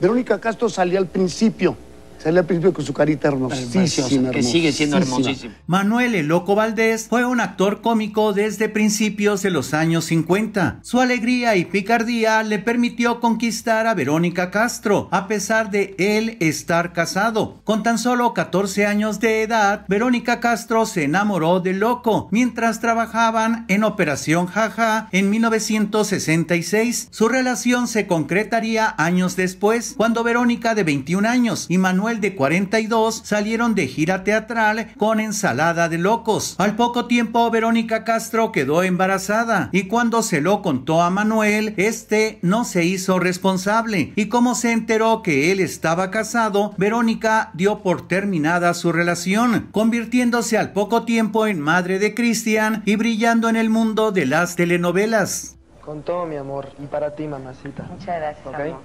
Verónica Castro salía al principio. Salió al con su carita hermosísima. que sigue siendo hermosísima. Manuel El Loco Valdés fue un actor cómico desde principios de los años 50. Su alegría y picardía le permitió conquistar a Verónica Castro, a pesar de él estar casado. Con tan solo 14 años de edad, Verónica Castro se enamoró de Loco mientras trabajaban en Operación Jaja en 1966. Su relación se concretaría años después, cuando Verónica de 21 años y Manuel el de 42 salieron de gira teatral con Ensalada de Locos. Al poco tiempo, Verónica Castro quedó embarazada y cuando se lo contó a Manuel, este no se hizo responsable. Y como se enteró que él estaba casado, Verónica dio por terminada su relación, convirtiéndose al poco tiempo en madre de Cristian y brillando en el mundo de las telenovelas. Con todo mi amor y para ti, mamacita. Muchas gracias.